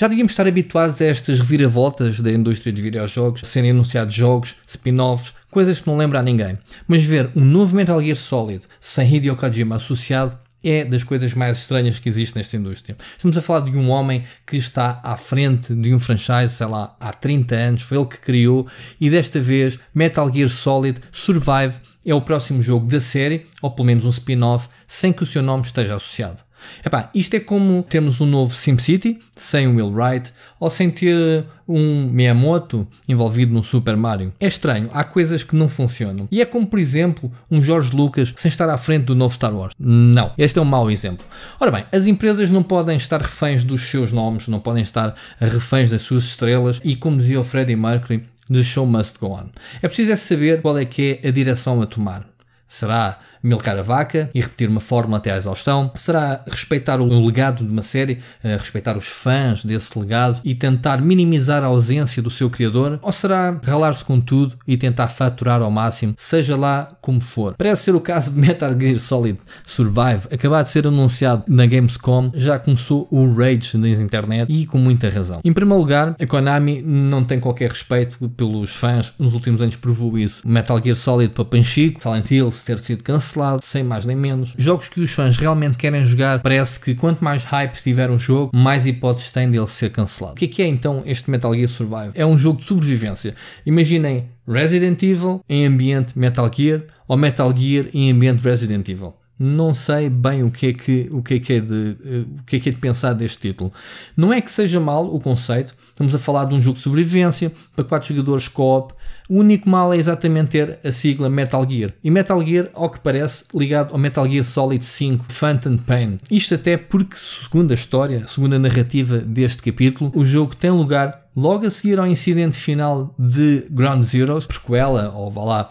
Já devíamos estar habituados a estas reviravoltas da indústria de videojogos, serem anunciados jogos, spin-offs, coisas que não lembra a ninguém. Mas ver um novo Metal Gear Solid sem Hideo Kojima associado é das coisas mais estranhas que existe nesta indústria. Estamos a falar de um homem que está à frente de um franchise, sei lá, há 30 anos, foi ele que criou, e desta vez Metal Gear Solid Survive é o próximo jogo da série, ou pelo menos um spin-off, sem que o seu nome esteja associado. Epá, isto é como termos um novo SimCity sem o Will Wright ou sem ter um Miyamoto envolvido no Super Mario. É estranho, há coisas que não funcionam. E é como, por exemplo, um George Lucas sem estar à frente do novo Star Wars. Não, este é um mau exemplo. Ora bem, as empresas não podem estar reféns dos seus nomes, não podem estar reféns das suas estrelas e, como dizia o Freddie Mercury, The Show Must Go On. É preciso é saber qual é que é a direção a tomar. Será milcar a vaca e repetir uma fórmula até à exaustão? Será respeitar o legado de uma série, eh, respeitar os fãs desse legado e tentar minimizar a ausência do seu criador? Ou será ralar-se com tudo e tentar faturar ao máximo, seja lá como for? Parece ser o caso de Metal Gear Solid Survive, acabado de ser anunciado na Gamescom, já começou o rage na internet e com muita razão. Em primeiro lugar, a Konami não tem qualquer respeito pelos fãs, nos últimos anos provou isso. Metal Gear Solid para Panchico, Silent Hills Souls ter sido cancelado, sem mais nem menos. Jogos que os fãs realmente querem jogar, parece que quanto mais hype tiver um jogo, mais hipóteses tem dele ser cancelado. O que é, que é então este Metal Gear Survive? É um jogo de sobrevivência. Imaginem Resident Evil em ambiente Metal Gear ou Metal Gear em ambiente Resident Evil não sei bem o que é que o que é, que é de eh, o que é, que é de pensar deste título. Não é que seja mal o conceito. Estamos a falar de um jogo de sobrevivência para quatro jogadores co-op o único mal é exatamente ter a sigla Metal Gear. E Metal Gear, ao que parece, ligado ao Metal Gear Solid 5 Phantom Pain. Isto até porque, segundo a história, segundo a narrativa deste capítulo, o jogo tem lugar logo a seguir ao incidente final de Ground Zeroes, prequela, ou vá lá,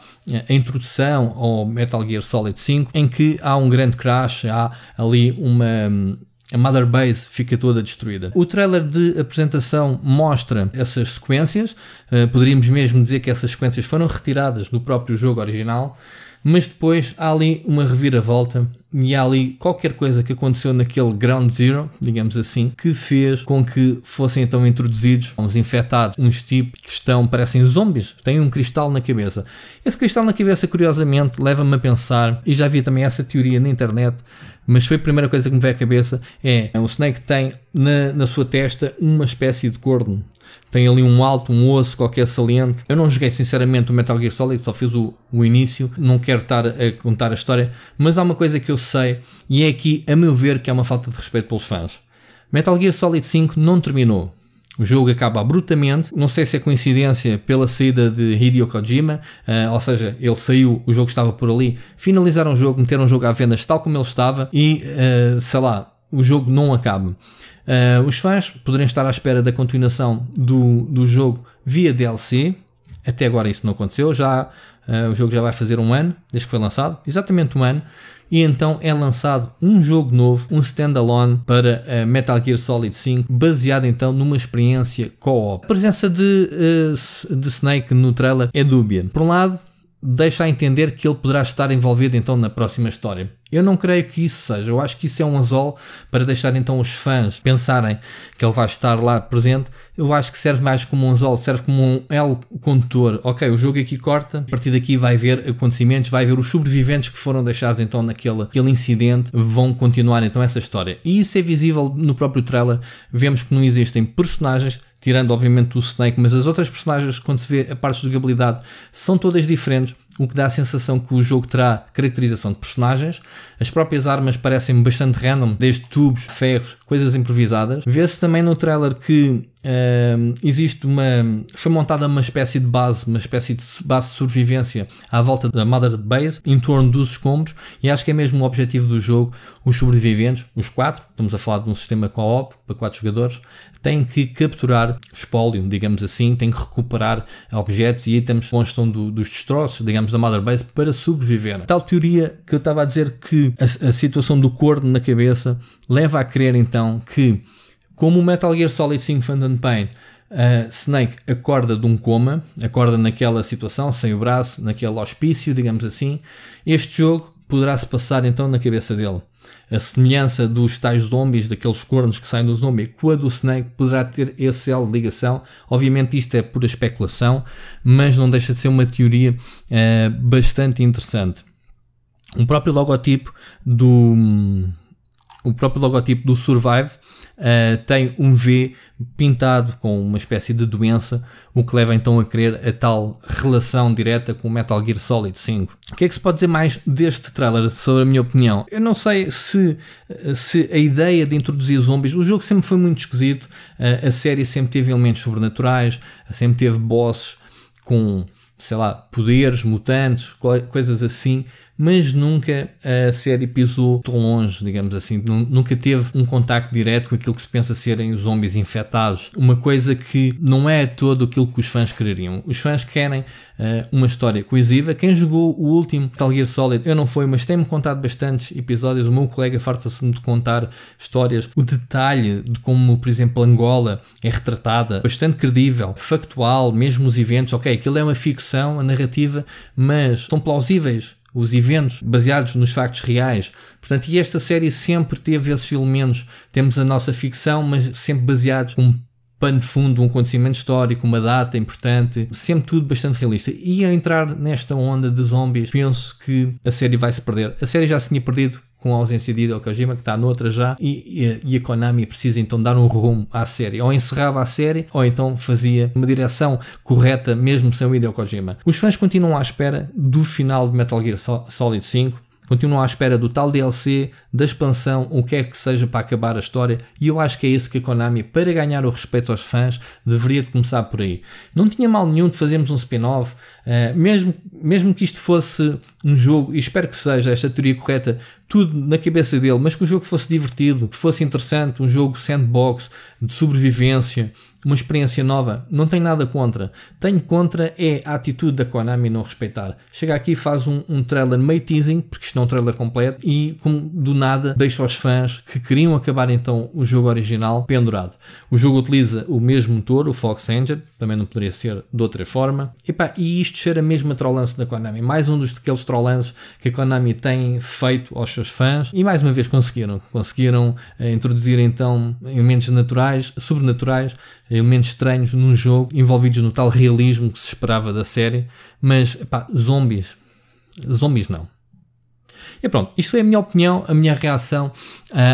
a introdução ao Metal Gear Solid 5, em que há um grande crash, há ali uma hum, a Mother Base fica toda destruída. O trailer de apresentação mostra essas sequências, eh, poderíamos mesmo dizer que essas sequências foram retiradas do próprio jogo original mas depois há ali uma reviravolta e há ali qualquer coisa que aconteceu naquele ground zero, digamos assim, que fez com que fossem então introduzidos uns infectados, uns tipos que estão, parecem zombies, têm um cristal na cabeça. Esse cristal na cabeça, curiosamente, leva-me a pensar, e já vi também essa teoria na internet, mas foi a primeira coisa que me veio à cabeça, é o Snake tem na, na sua testa uma espécie de corno, tem ali um alto, um osso qualquer saliente. Eu não joguei sinceramente o Metal Gear Solid, só fiz o, o início, não quero estar a contar a história, mas há uma coisa que eu sei e é aqui, a meu ver, que é uma falta de respeito pelos fãs. Metal Gear Solid 5 não terminou. O jogo acaba abruptamente, não sei se é coincidência pela saída de Hideo Kojima, uh, ou seja, ele saiu, o jogo estava por ali, finalizaram o jogo, meteram o jogo à vendas tal como ele estava e, uh, sei lá, o jogo não acaba. Uh, os fãs poderão estar à espera da continuação do, do jogo via DLC. Até agora isso não aconteceu. Já, uh, o jogo já vai fazer um ano desde que foi lançado, exatamente um ano. E então é lançado um jogo novo, um standalone para uh, Metal Gear Solid 5, baseado então numa experiência co-op. A presença de, ah, de Snake no trailer é dúbia. Por um lado, deixa a entender que ele poderá estar envolvido então na próxima história. Eu não creio que isso seja. Eu acho que isso é um anzol para deixar então os fãs pensarem que ele vai estar lá presente. Eu acho que serve mais como um anzol, serve como um elo condutor. Ok, o jogo aqui corta, a partir daqui vai ver acontecimentos, vai ver os sobreviventes que foram deixados então naquele aquele incidente, vão continuar então essa história. E isso é visível no próprio trailer. Vemos que não existem personagens, tirando obviamente o Snake, mas as outras personagens, quando se vê a parte de jogabilidade, são todas diferentes o que dá a sensação que o jogo terá caracterização de personagens. As próprias armas parecem bastante random, desde tubos, ferros, coisas improvisadas. Vê-se também no trailer que existe uma foi montada uma espécie de base, uma espécie de base de sobrevivência à volta da Mother Base, em torno dos escombros, e acho que é mesmo o objetivo do jogo, os sobreviventes, os quatro, estamos a falar de um sistema co-op para quatro jogadores, têm que capturar espólio, digamos assim, têm que recuperar objetos e itens que constam do, dos destroços, digamos, da Mother Base para sobreviver. Tal teoria que eu estava a dizer que a, a situação do corno na cabeça leva a crer então que como o Metal Gear Solid 5 Phantom Pain, uh, Snake acorda de um coma, acorda naquela situação, sem o braço, naquele hospício, digamos assim, este jogo poderá se passar então na cabeça dele. A semelhança dos tais zombies, daqueles cornos que saem do zombie, com a do Snake, poderá ter esse L de ligação. Obviamente, isto é pura especulação, mas não deixa de ser uma teoria uh, bastante interessante. O próprio logotipo do. O próprio logotipo do Survive uh, tem um V pintado com uma espécie de doença, o que leva então a crer a tal relação direta com Metal Gear Solid 5. O que é que se pode dizer mais deste trailer, sobre a minha opinião? Eu não sei se, eh, se a ideia de introduzir zombies, o jogo sempre foi muito esquisito, uh, a série sempre teve elementos sobrenaturais, sempre teve bosses com sei lá, poderes, mutantes, coisas assim, mas nunca a série pisou tão longe, digamos assim, nunca teve um contacto direto com aquilo que se pensa serem os zombies infectados, uma coisa que não é todo aquilo que os fãs quereriam. Os fãs querem uh, uma história coesiva. Quem jogou o último Metal Gear Solid, eu não fui, mas tem-me contado bastantes episódios, o meu colega farta-se-me de contar histórias, o detalhe de como, por exemplo, Angola é retratada, bastante credível, factual, mesmo os eventos, ok, aquilo é uma ficção, a narrativa, mas são plausíveis os eventos baseados nos factos reais. Portanto, e esta série sempre teve esses elementos. Temos a nossa ficção, mas sempre baseados com um pano de fundo, um acontecimento histórico, uma data importante, sempre tudo bastante realista. E a entrar nesta onda de zombies, penso que a série vai se perder. A série já se tinha perdido com a ausência de Hideo Kojima, que está noutra já, e, e, a Konami precisa então dar um rumo à série. Ou encerrava a série, ou então fazia uma direção correta, mesmo sem o Hideo Kojima. Os fãs continuam à espera do final de Metal Gear Solid 5, continuam à espera do tal DLC, da expansão, o que é que seja para acabar a história, e eu acho que é isso que a Konami, para ganhar o respeito aos fãs, deveria de começar por aí. Não tinha mal nenhum de fazermos um spin-off, uh, mesmo, mesmo que isto fosse um jogo, e espero que seja esta teoria correta, tudo na cabeça dele, mas que o jogo fosse divertido, que fosse interessante, um jogo sandbox, de sobrevivência, uma experiência nova, não tenho nada contra. Tenho contra é a atitude da Konami não respeitar. Chega aqui faz um, um trailer meio teasing, porque isto não é um trailer completo, e como do nada deixa os fãs que queriam acabar então o jogo original pendurado. O jogo utiliza o mesmo motor, o Fox Engine, também não poderia ser de outra forma. Epá, e isto ser a mesma trollance da Konami. Mais um dos daqueles trollances que a Konami tem feito aos seus fãs, e mais uma vez conseguiram. Conseguiram eh, introduzir então elementos naturais, sobrenaturais, elementos estranhos num jogo envolvidos no tal realismo que se esperava da série, mas pá, zombies, zombies não. E pronto, isto foi a minha opinião, a minha reação uh,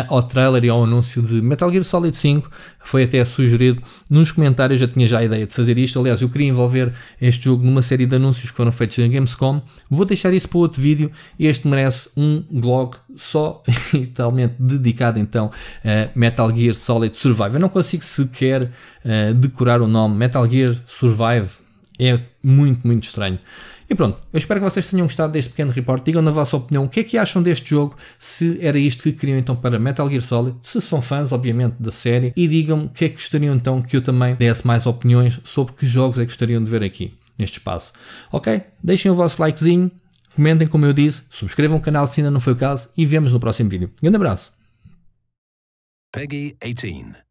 ao trailer e ao anúncio de Metal Gear Solid 5. Foi até sugerido nos comentários, eu já tinha já a ideia de fazer isto. Aliás, eu queria envolver este jogo numa série de anúncios que foram feitos na Gamescom. Vou deixar isso para outro vídeo. Este merece um blog só e totalmente dedicado então a Metal Gear Solid Survive. Eu não consigo sequer uh, decorar o nome Metal Gear Survive é muito, muito estranho. E pronto, eu espero que vocês tenham gostado deste pequeno report. Digam na vossa opinião o que é que acham deste jogo, se era isto que queriam então para Metal Gear Solid, se são fãs, obviamente, da série, e digam o que é que gostariam então que eu também desse mais opiniões sobre que jogos é que gostariam de ver aqui, neste espaço. Ok? Deixem o vosso likezinho, comentem como eu disse, subscrevam o canal se ainda não foi o caso, e vemos no próximo vídeo. Um grande abraço! Peggy 18